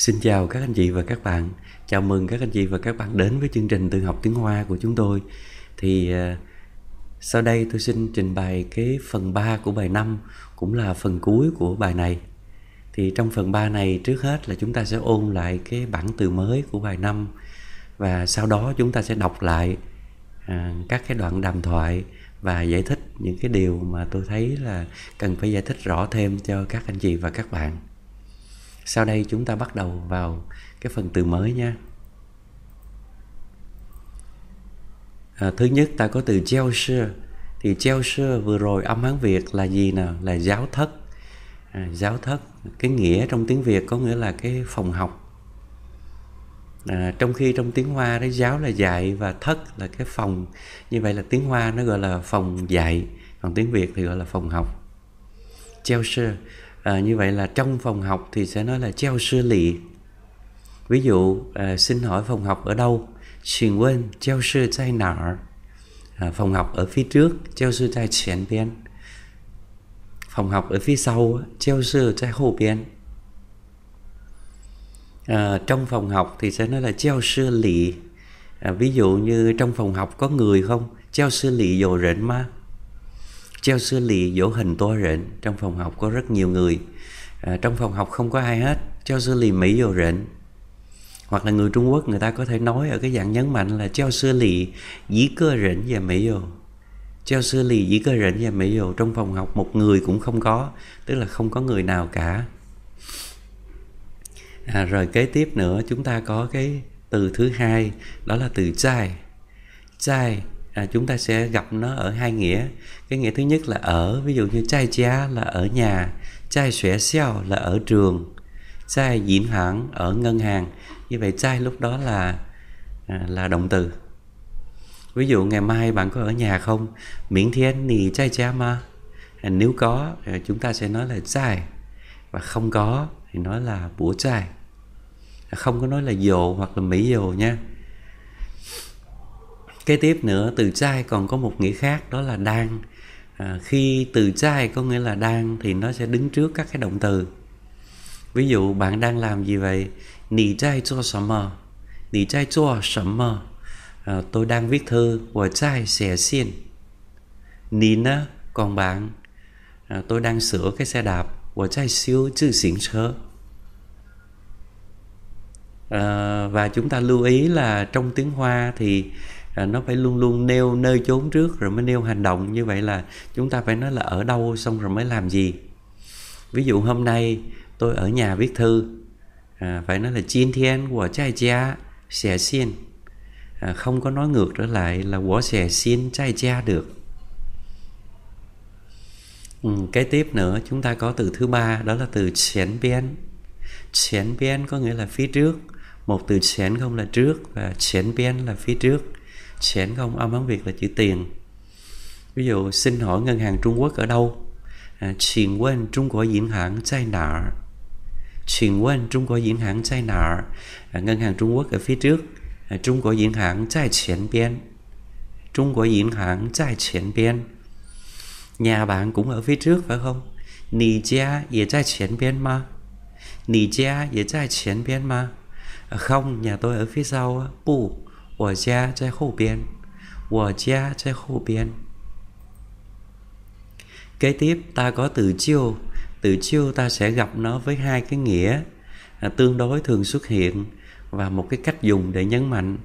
Xin chào các anh chị và các bạn. Chào mừng các anh chị và các bạn đến với chương trình tự học tiếng Hoa của chúng tôi. Thì à, sau đây tôi xin trình bày cái phần 3 của bài 5 cũng là phần cuối của bài này. Thì trong phần 3 này trước hết là chúng ta sẽ ôn lại cái bản từ mới của bài 5 và sau đó chúng ta sẽ đọc lại à, các cái đoạn đàm thoại và giải thích những cái điều mà tôi thấy là cần phải giải thích rõ thêm cho các anh chị và các bạn sau đây chúng ta bắt đầu vào cái phần từ mới nha à, thứ nhất ta có từ gieo sơ thì gieo sơ vừa rồi âm hán việt là gì nào là giáo thất à, giáo thất cái nghĩa trong tiếng việt có nghĩa là cái phòng học à, trong khi trong tiếng hoa đó giáo là dạy và thất là cái phòng như vậy là tiếng hoa nó gọi là phòng dạy còn tiếng việt thì gọi là phòng học gieo sơ à, như vậy là trong phòng học thì sẽ nói là treo sư lì ví dụ à, xin hỏi phòng học ở đâu xin quên treo sư tại nào phòng học ở phía trước treo sư tại tiền biên phòng học ở phía sau treo sư tại hậu biên à, trong phòng học thì sẽ nói là treo sư lì à, ví dụ như trong phòng học có người không treo sư lì dồ rỉnh mà treo xưa lì dỗ hình to rện trong phòng học có rất nhiều người à, trong phòng học không có ai hết treo xưa lì mỹ dỗ rện hoặc là người Trung Quốc người ta có thể nói ở cái dạng nhấn mạnh là treo xưa lì dĩ cơ rỉnh và mỹ dồ treo xưa lì dĩ cơ rỉnh và mỹ dồ trong phòng học một người cũng không có tức là không có người nào cả à, rồi kế tiếp nữa chúng ta có cái từ thứ hai đó là từ trai trai à, chúng ta sẽ gặp nó ở hai nghĩa cái nghĩa thứ nhất là ở ví dụ như trai cha là ở nhà trai xẻ xeo là ở trường trai diễn hãng ở ngân hàng như vậy trai lúc đó là à, là động từ ví dụ ngày mai bạn có ở nhà không miễn thiên thì trai cha mà à, nếu có à, chúng ta sẽ nói là trai và không có thì nói là búa trai à, không có nói là dồ hoặc là mỹ dồ nha kế tiếp nữa từ trai còn có một nghĩa khác đó là đang à, khi từ trai có nghĩa là đang thì nó sẽ đứng trước các cái động từ ví dụ bạn đang làm gì vậy nì trai cho sầm mờ nì trai cho sầm mờ à, tôi đang viết thư của trai xẻ xiên nì á còn bạn à, tôi đang sửa cái xe đạp của trai siêu chữ xỉn sơ à, và chúng ta lưu ý là trong tiếng hoa thì à, nó phải luôn luôn nêu nơi chốn trước rồi mới nêu hành động như vậy là chúng ta phải nói là ở đâu xong rồi mới làm gì ví dụ hôm nay tôi ở nhà viết thư à, phải nói là chiên thiên của trai cha sẽ xin à, không có nói ngược trở lại là của sẽ xin trai cha được ừ, cái tiếp nữa chúng ta có từ thứ ba đó là từ chén biên chén biên có nghĩa là phía trước một từ chén không là trước và chén biên là phía trước chén không âm Hán Việt là chữ tiền ví dụ xin hỏi ngân hàng Trung Quốc ở đâu à, chuyển quên Trung Quốc diễn hãng chai nợ chuyển quên Trung Quốc diễn hãng chai nợ à, ngân hàng Trung Quốc ở phía trước à, Trung Quốc diễn hãng chai chuyển biên Trung Quốc diễn hãng chai chuyển biên nhà bạn cũng ở phía trước phải không Nì gia ở chai chuyển biên mà Nì gia ở chai chuyển biên mà không nhà tôi ở phía sau bù 我家在后边，我家在后边。Kế tiếp ta có từ chiêu, từ chiêu ta sẽ gặp nó với hai cái nghĩa à, tương đối thường xuất hiện và một cái cách dùng để nhấn mạnh.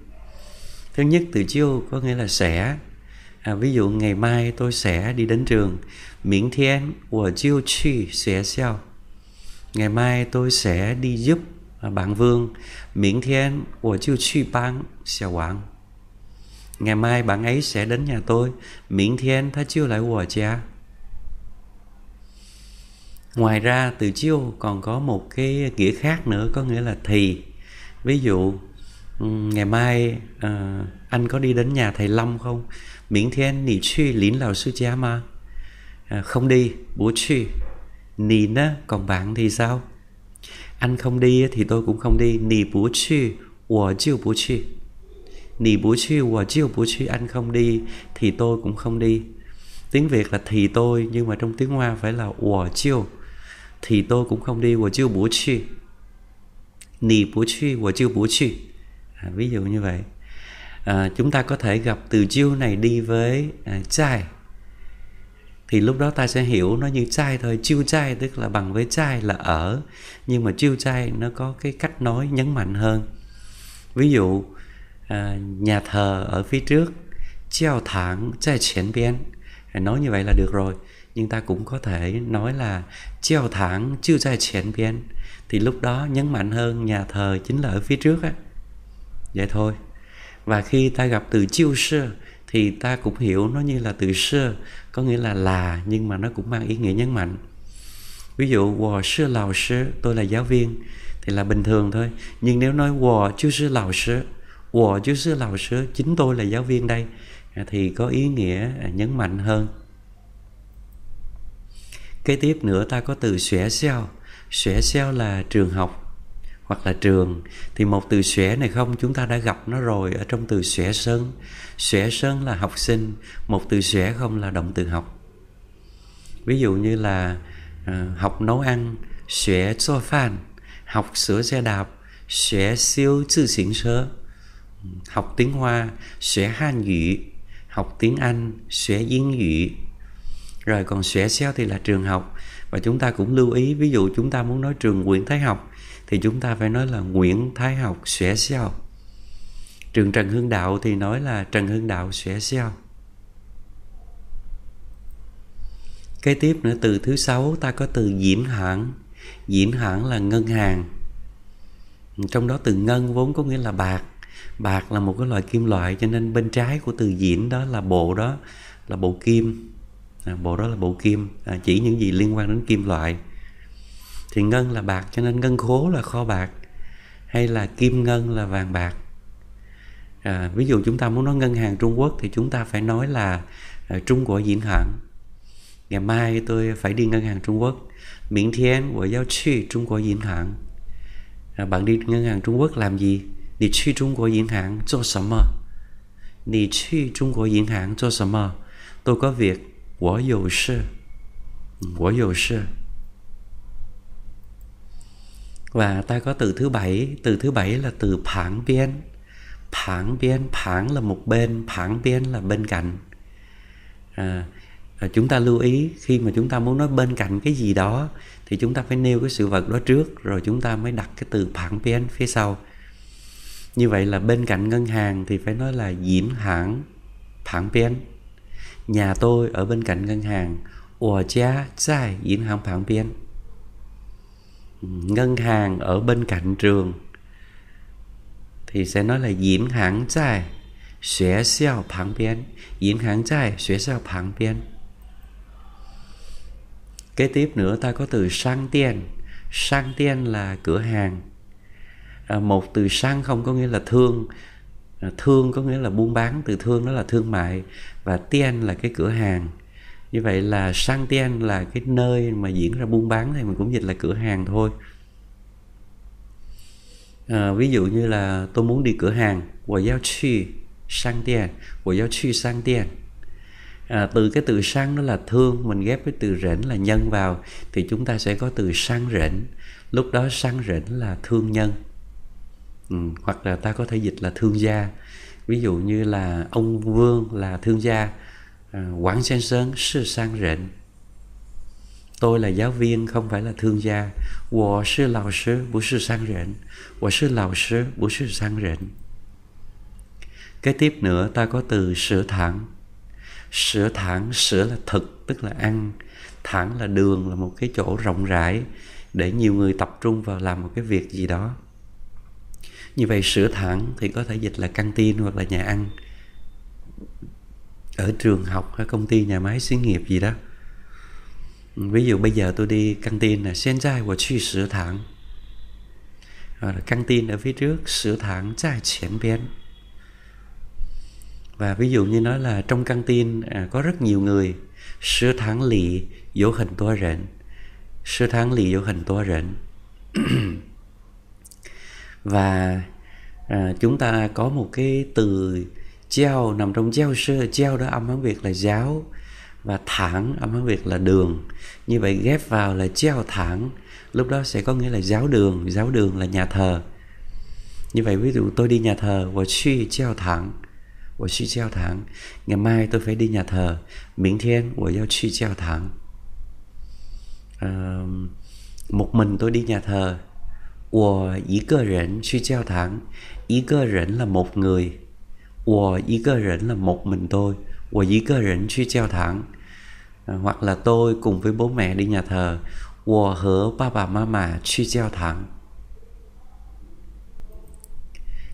Thứ nhất từ chiêu có nghĩa là sẽ. À, ví dụ ngày mai tôi sẽ đi đến trường. Miễn thiên, của chiêu chi sẽ sao. Ngày mai tôi sẽ đi giúp Ờ, bán Vương Miễn thiên của chư truy bán Xào quảng Ngày mai bạn ấy sẽ đến nhà tôi Miễn thiên ta chưa lại của cha Ngoài ra từ chiêu còn có một cái nghĩa khác nữa Có nghĩa là thì Ví dụ ừ, ngày mai à, anh có đi đến nhà thầy Lâm không? Miễn thiên nì truy lín lão sư cha mà à, Không đi, bố truy Nì nó còn bạn thì sao? anh không đi thì tôi cũng không đi nì bú chư của chiêu bú chư nì bú chư của chiêu bú chư anh không đi thì tôi cũng không đi tiếng việt là thì tôi nhưng mà trong tiếng hoa phải là của chiêu thì tôi cũng không đi của chiêu bú chư nì bú chư của chiêu bú chư à, ví dụ như vậy à, chúng ta có thể gặp từ chiêu này đi với à, trai thì lúc đó ta sẽ hiểu nó như trai thôi chiêu trai tức là bằng với trai là ở nhưng mà chiêu trai nó có cái cách nói nhấn mạnh hơn ví dụ à, nhà thờ ở phía trước treo thẳng trai chuyển biên à, nói như vậy là được rồi nhưng ta cũng có thể nói là treo thẳng chiêu trai chuyển biên thì lúc đó nhấn mạnh hơn nhà thờ chính là ở phía trước á vậy thôi và khi ta gặp từ chiêu sư thì ta cũng hiểu nó như là từ sơ có nghĩa là là nhưng mà nó cũng mang ý nghĩa nhấn mạnh ví dụ wò sư lão sư tôi là giáo viên thì là bình thường thôi nhưng nếu nói wò chú sư lão sư wò chú sư lão sư chính tôi là giáo viên đây à, thì có ý nghĩa à, nhấn mạnh hơn kế tiếp nữa ta có từ xẻ xeo xẻ xeo là trường học hoặc là trường thì một từ xẻ này không chúng ta đã gặp nó rồi ở trong từ xẻ sơn xẻ sơn là học sinh một từ xẻ không là động từ học ví dụ như là uh, học nấu ăn xẻ cho phan học sửa xe đạp xẻ siêu tự xỉn sơ học tiếng hoa xẻ han ngữ học tiếng anh xẻ yên ngữ rồi còn xẻ xeo thì là trường học và chúng ta cũng lưu ý ví dụ chúng ta muốn nói trường Nguyễn Thái học thì chúng ta phải nói là Nguyễn Thái học xẻ xeo trường Trần Hưng Đạo thì nói là Trần Hưng Đạo xẻ xeo kế tiếp nữa từ thứ sáu ta có từ diễn hãng diễn hãng là ngân hàng trong đó từ ngân vốn có nghĩa là bạc bạc là một cái loại kim loại cho nên bên trái của từ diễn đó là bộ đó là bộ kim à, bộ đó là bộ kim à, chỉ những gì liên quan đến kim loại thì ngân là bạc cho nên ngân khố là kho bạc hay là kim ngân là vàng bạc à, ví dụ chúng ta muốn nói ngân hàng trung quốc thì chúng ta phải nói là à, trung của diễn hạn ngày mai tôi phải đi ngân hàng trung quốc miễn thiên của giao chi trung quốc diễn hạn à, bạn đi ngân hàng trung quốc làm gì đi chi trung quốc diễn hạn cho sầm mơ đi chi trung quốc diễn hạn cho sầm mơ tôi có việc của dầu sư của dầu sư và ta có từ thứ bảy từ thứ bảy là từ phản biên phản biên phản là một bên phản biên là bên cạnh à, à, chúng ta lưu ý khi mà chúng ta muốn nói bên cạnh cái gì đó thì chúng ta phải nêu cái sự vật đó trước rồi chúng ta mới đặt cái từ phản biên phía sau như vậy là bên cạnh ngân hàng thì phải nói là diễn hãng phản biên nhà tôi ở bên cạnh ngân hàng ủa cha trai diễn hãng phản biên ngân hàng ở bên cạnh trường thì sẽ nói là diễn hàng trai xóa xeo phẳng biên diễn hàng trai xóa xeo phẳng biên kế tiếp nữa ta có từ sang tiền sang tiền là cửa hàng à, một từ sang không có nghĩa là thương à, thương có nghĩa là buôn bán từ thương đó là thương mại và tiền là cái cửa hàng như vậy là sang tian là cái nơi mà diễn ra buôn bán thì mình cũng dịch là cửa hàng thôi à, ví dụ như là tôi muốn đi cửa hàng của giao chi sang tiền của giao chi sang tiền à, từ cái từ sang đó là thương mình ghép với từ rễnh là nhân vào thì chúng ta sẽ có từ sang rễnh lúc đó sang rễnh là thương nhân ừ, hoặc là ta có thể dịch là thương gia ví dụ như là ông vương là thương gia à, Quảng Sen Sơn sư sang rện Tôi là giáo viên không phải là thương gia Wo sư lão sư bố sư sang rện Wo sư lão sư bố sư sang rện Kế tiếp nữa ta có từ sữa thẳng Sữa thẳng, sữa là thực tức là ăn Thẳng là đường là một cái chỗ rộng rãi Để nhiều người tập trung vào làm một cái việc gì đó như vậy sữa thẳng thì có thể dịch là căng tin hoặc là nhà ăn ở trường học hay công ty nhà máy xí nghiệp gì đó ví dụ bây giờ tôi đi căng tin là sen trai của truy sửa thẳng căng tin ở phía trước sửa thẳng trai chén biến và ví dụ như nói là trong căng tin à, có rất nhiều người sửa thẳng lì dấu hình tua rện sửa thẳng lì dấu hình tua rện và à, chúng ta có một cái từ Giao nằm trong giao sơ, giao đó âm Hán Việt là giáo và thẳng âm Hán Việt là đường. Như vậy ghép vào là giao thẳng, lúc đó sẽ có nghĩa là giáo đường, giáo đường là nhà thờ. Như vậy ví dụ tôi đi nhà thờ, và suy giao thẳng, và suy giao thẳng. Ngày mai tôi phải đi nhà thờ, miễn thiên, và giao suy gieo thẳng. À, một mình tôi đi nhà thờ, 我一个人去教堂，一个人 là một người, 我一个人 là một mình tôi của dí cơ rỉnh suy treo thẳng hoặc là tôi cùng với bố mẹ đi nhà thờ wo hở ba bà ma mà suy treo thẳng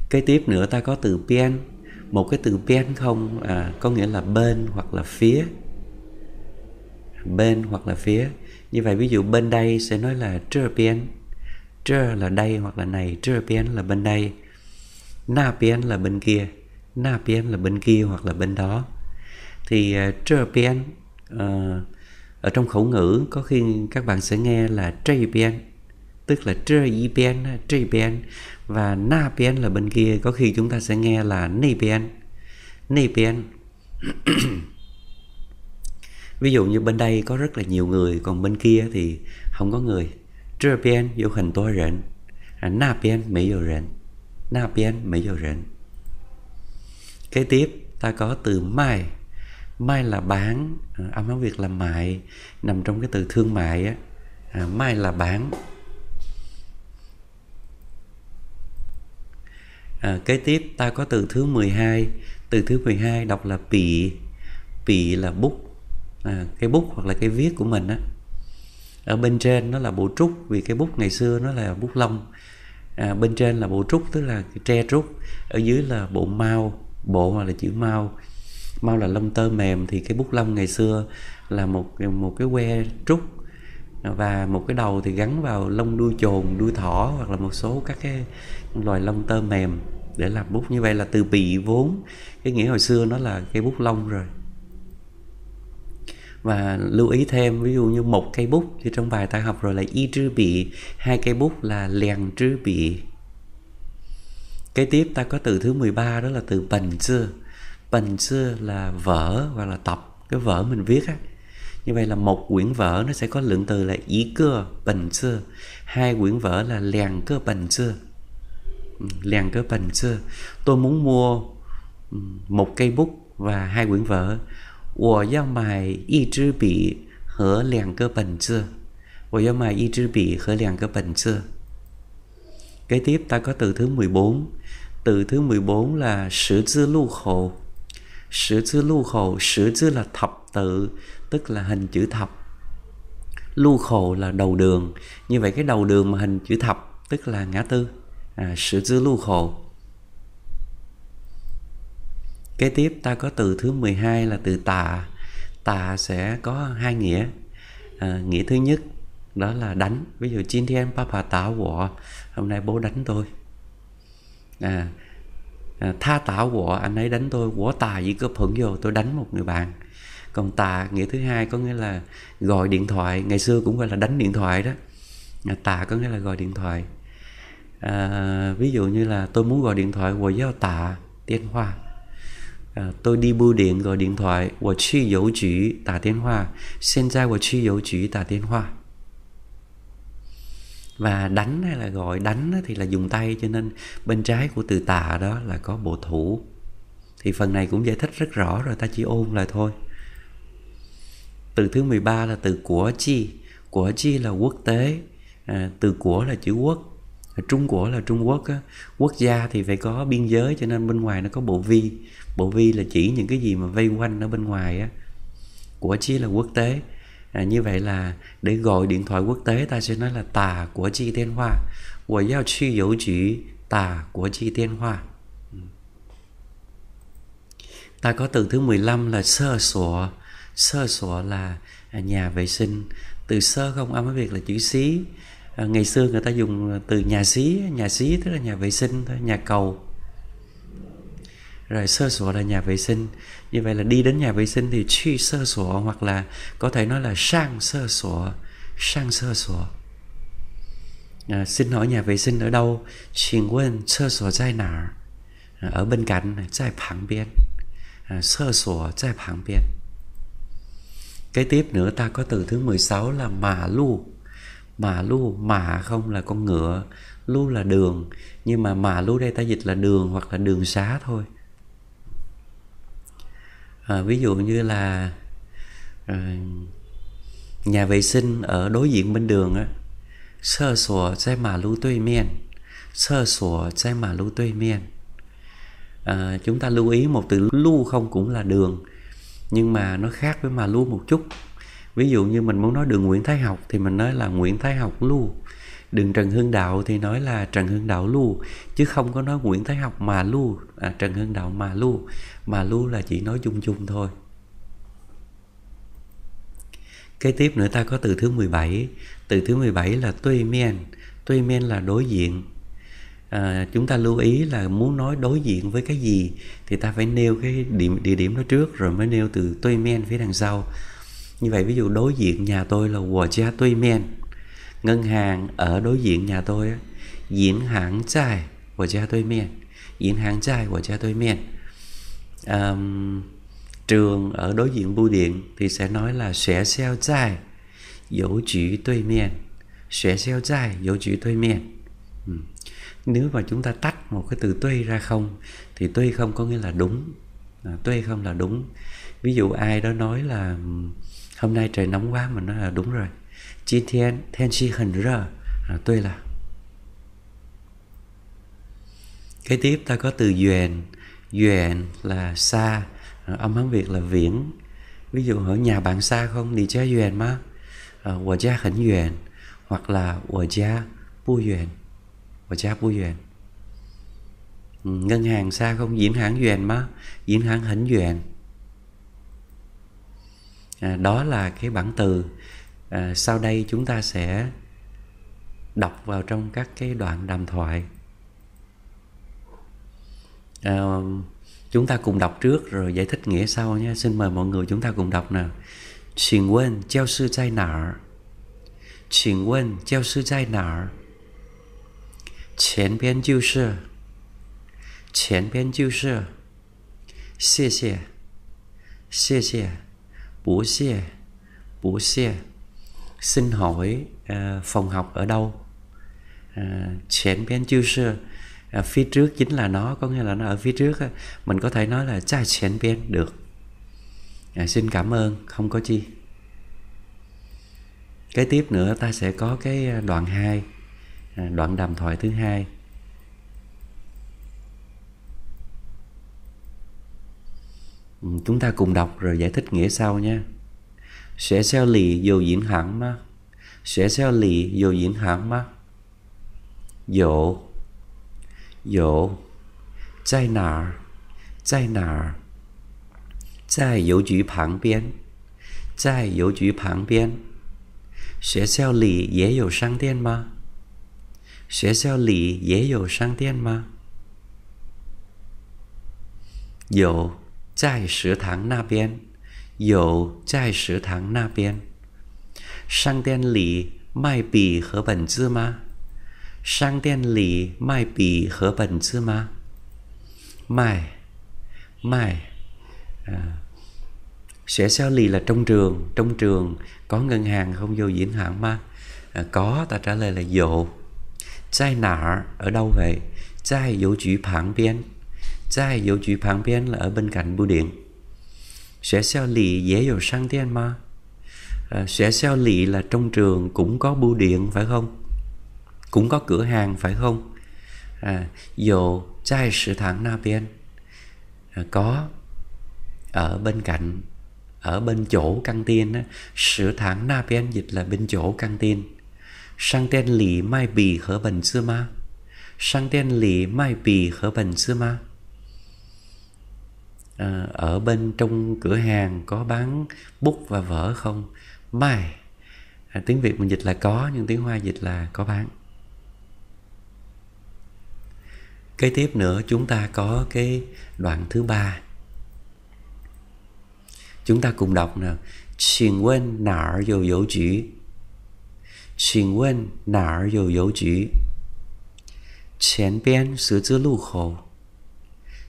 kế tiếp nữa ta có từ biên một cái từ biên không à, có nghĩa là bên hoặc là phía bên hoặc là phía như vậy ví dụ bên đây sẽ nói là trơ biên trơ là đây hoặc là này trơ biên là bên đây na biên là bên kia Na NaPM là bên kia hoặc là bên đó thì JPN à, uh, à, ở trong khẩu ngữ có khi các bạn sẽ nghe là JPN tức là y JPN JPN và Na NaPN là bên kia có khi chúng ta sẽ nghe là Nê Nê NaPN ví dụ như bên đây có rất là nhiều người còn bên kia thì không có người JPN 有很多人 NaPN 没有人 NaPN 没有人 kế tiếp ta có từ mai mai là bán âm hán việt là mại nằm trong cái từ thương mại á à, mai là bán à, kế tiếp ta có từ thứ 12 từ thứ 12 đọc là pị pị là bút à, cái bút hoặc là cái viết của mình á ở bên trên nó là bộ trúc vì cái bút ngày xưa nó là bút lông à, bên trên là bộ trúc tức là tre trúc ở dưới là bộ mau bộ hoặc là chữ mau mau là lông tơ mềm thì cái bút lông ngày xưa là một một cái que trúc và một cái đầu thì gắn vào lông đuôi chồn đuôi thỏ hoặc là một số các cái loài lông tơ mềm để làm bút như vậy là từ bị vốn cái nghĩa hồi xưa nó là cây bút lông rồi và lưu ý thêm ví dụ như một cây bút thì trong bài ta học rồi là y trư bị hai cây bút là liền trư bị Kế tiếp ta có từ thứ 13 đó là từ bần xưa Bần xưa là vở hoặc là tập Cái vở mình viết á Như vậy là một quyển vở nó sẽ có lượng từ là ý cơ bần xưa Hai quyển vở là lèn cơ bần xưa ừ, Lèn cơ bần xưa Tôi muốn mua ừ, một cây bút và hai quyển vở 我要买一支笔和两个本子。我要买一支笔和两个本子。Kế tiếp ta có từ thứ 14 từ thứ 14 là sử dư lưu khổ sử dư lưu khổ sử dư là thập tự tức là hình chữ thập lưu khổ là đầu đường như vậy cái đầu đường mà hình chữ thập tức là ngã tư à, sử dư lưu khổ kế tiếp ta có từ thứ 12 là từ tà tà sẽ có hai nghĩa à, nghĩa thứ nhất đó là đánh ví dụ chin thiên papa táo của hôm nay bố đánh tôi à, à, tha tạo của anh ấy đánh tôi của tà chỉ cướp hưởng vô tôi đánh một người bạn còn tà nghĩa thứ hai có nghĩa là gọi điện thoại ngày xưa cũng gọi là đánh điện thoại đó à, tà có nghĩa là gọi điện thoại à, ví dụ như là tôi muốn gọi điện thoại của giáo tà tiên hoa à, tôi đi bưu điện gọi điện thoại của chi dấu chỉ tà tiên hoa xin ra của chi dấu chỉ tà tiên hoa và đánh hay là gọi đánh thì là dùng tay cho nên bên trái của từ tà đó là có bộ thủ thì phần này cũng giải thích rất rõ rồi ta chỉ ôn lại thôi từ thứ 13 là từ của chi của chi là quốc tế à, từ của là chữ quốc trung của là trung quốc á. quốc gia thì phải có biên giới cho nên bên ngoài nó có bộ vi bộ vi là chỉ những cái gì mà vây quanh ở bên ngoài á của chi là quốc tế à, như vậy là để gọi điện thoại quốc tế ta sẽ nói là tà của chi tiên hoa của giao chi dấu chỉ tà của chi tiên hoa ta có từ thứ 15 là sơ sủa sơ sủa là à, nhà vệ sinh từ sơ không âm với việc là chữ xí à, ngày xưa người ta dùng từ nhà xí nhà xí tức là nhà vệ sinh thôi nhà cầu rồi sơ sủa là nhà vệ sinh như vậy là đi đến nhà vệ sinh thì truy sơ sủa hoặc là có thể nói là sang sơ sủa sang sơ sủa à, xin hỏi nhà vệ sinh ở đâu xin quên sơ sủa tại nào ở bên cạnh tại phẳng biên à, sơ sủa tại phẳng biên Kế tiếp nữa ta có từ thứ 16 là mà lu Mà lu, mà không là con ngựa Lu là đường Nhưng mà mà lu đây ta dịch là đường hoặc là đường xá thôi à, ví dụ như là à, nhà vệ sinh ở đối diện bên đường á sơ sủa xe mà lưu tuy miên sơ sủa xe mà lưu tuy miên à, chúng ta lưu ý một từ lưu không cũng là đường nhưng mà nó khác với mà lưu một chút ví dụ như mình muốn nói đường Nguyễn Thái Học thì mình nói là Nguyễn Thái Học lưu đừng trần hưng đạo thì nói là trần hưng đạo lu chứ không có nói nguyễn thái học mà lu à, trần hưng đạo mà lu mà lu là chỉ nói chung chung thôi Kế tiếp nữa ta có từ thứ 17 Từ thứ 17 là tuy men Tuy men là đối diện à, Chúng ta lưu ý là muốn nói đối diện với cái gì Thì ta phải nêu cái điểm, địa điểm đó trước Rồi mới nêu từ tuy men phía đằng sau Như vậy ví dụ đối diện nhà tôi là quà cha tuy men ngân hàng ở đối diện nhà tôi á diễn hàng trai của cha tôi miền diễn hàng trai của cha tôi miền um, trường ở đối diện bưu điện thì sẽ nói là sẽ xeo trai dấu chữ tôi miền sẽ xeo trai dấu chữ tôi miền ừ. nếu mà chúng ta tách một cái từ tuy ra không thì tuy không có nghĩa là đúng à, tuy không là đúng ví dụ ai đó nói là hôm nay trời nóng quá mà nó là đúng rồi 今天天气很热啊，对了。Kế tiếp ta có từ duyên Duyên là xa à, Âm Hán Việt là viễn Ví dụ ở nhà bạn xa không Đi chơi duyên mà Của gia hẳn duyên Hoặc là của gia bu duyên Của gia bu duyên ừ, Ngân hàng xa không Diễn hãng duyên mà Diễn hãng hẳn duyên à, Đó là cái bản từ à, sau đây chúng ta sẽ đọc vào trong các cái đoạn đàm thoại à, chúng ta cùng đọc trước rồi giải thích nghĩa sau nhé xin mời mọi người chúng ta cùng đọc nào Xin quên giáo sư tại nào Xin quân giáo sư tại nào Chén biên chiêu sư Chén biên chiêu sư Xie xie Xie xie Bố xie Bố xie xin hỏi à, phòng học ở đâu à, chén bên chưa sure à, phía trước chính là nó có nghĩa là nó ở phía trước mình có thể nói là cha chén bên được à, xin cảm ơn không có chi cái tiếp nữa ta sẽ có cái à, đoạn 2 đoạn đàm thoại thứ hai ừ, chúng ta cùng đọc rồi giải thích nghĩa sau nhé. 学校里有银行吗？学校里有银行吗？有，有，在哪儿？在哪儿？在邮局旁边，在邮局旁边。学校里也有商店吗？学校里也有商店吗？有，在食堂那边。有在食堂那边。商店里卖笔和本子吗？商店里卖笔和本子吗？卖，卖，à, sẽ là trong trường trong trường có ngân hàng không vô diễn hạn mà à, ờ, có ta trả lời là dụ trai nạ ở đâu vậy trai dụ chữ phản biên trai dụ chữ phản biên là ở bên cạnh bưu điện sẽ xeo lì dễ dàng sang thiên mà à, Sẽ xeo lì là trong trường cũng có bưu điện phải không? Cũng có cửa hàng phải không? À, dù trai sự thẳng na biên à, Có Ở bên cạnh Ở bên chỗ căng tin Sự thẳng na biên dịch là bên chỗ căng tin Sang tên lì mai bì hở bần xưa ma Sang tên lì mai bì hở bần xưa ma Ờ, ở bên trong cửa hàng có bán bút và vở không mai à, tiếng việt mình dịch là có nhưng tiếng hoa dịch là có bán kế tiếp nữa chúng ta có cái đoạn thứ ba chúng ta cùng đọc nè xin quên nở dầu dấu chữ xin quên nở dầu dấu chữ chén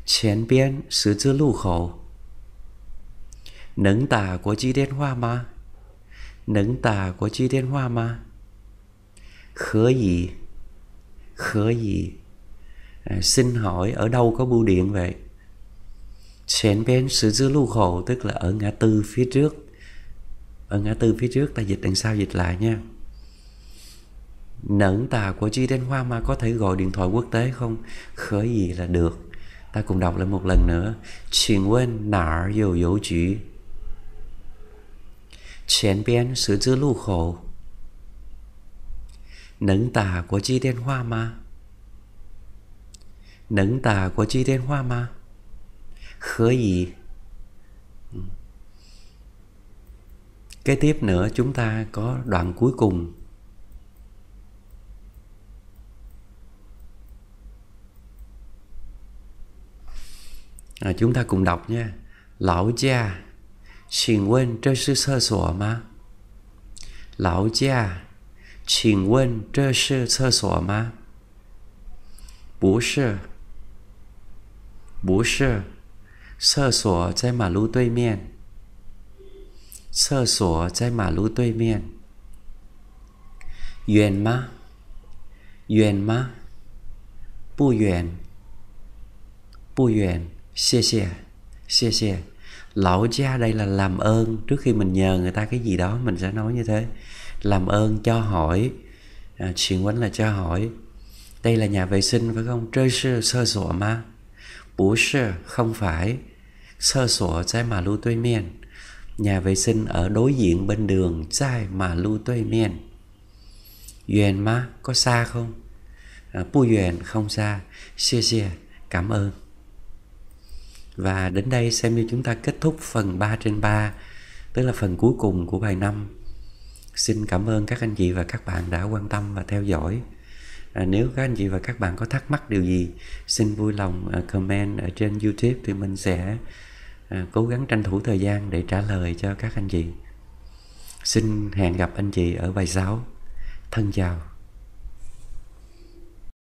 前边十字路口，能打国际电话吗？能打国际电话吗？可以，可以。À, ờ, xin hỏi ở đâu có bưu điện vậy? Trên tức là ở ngã tư phía trướcở ngã tư phía trước ta dịch đằng sau dịch lại nha. Nẫn tà của chi đến hoa mà có thể gọi điện thoại quốc tế không? Khởi gì là được ta cùng đọc lên một lần nữa xin quên nả dầu dấu chí chén biên sứ chữ lưu khổ nấng tà của chi thiên hoa mà nấng tà của chi thiên hoa mà khớ gì cái tiếp nữa chúng ta có đoạn cuối cùng 我们大家共同读一请问这是厕所吗？”“老贾，请问这是厕所吗？”“不是，不是，厕所在马路对面。厕所在马路对面。远吗？远吗？不远，不远。” Xie xie Xie xie Lỗ cha đây là làm ơn Trước khi mình nhờ người ta cái gì đó Mình sẽ nói như thế Làm ơn cho hỏi à, Chuyện quánh là cho hỏi Đây là nhà vệ sinh phải không Trơ sư sơ sổ mà Bố sư không phải Sơ sổ trái mà lưu tuy miền Nhà vệ sinh ở đối diện bên đường Trái mà lưu tuy miền Duyên má có xa không à, Bù duyên không xa xe xe cảm ơn và đến đây xem như chúng ta kết thúc phần 3 trên 3, tức là phần cuối cùng của bài 5. Xin cảm ơn các anh chị và các bạn đã quan tâm và theo dõi. À, nếu các anh chị và các bạn có thắc mắc điều gì, xin vui lòng à, comment ở trên YouTube thì mình sẽ à, cố gắng tranh thủ thời gian để trả lời cho các anh chị. Xin hẹn gặp anh chị ở bài 6. Thân chào.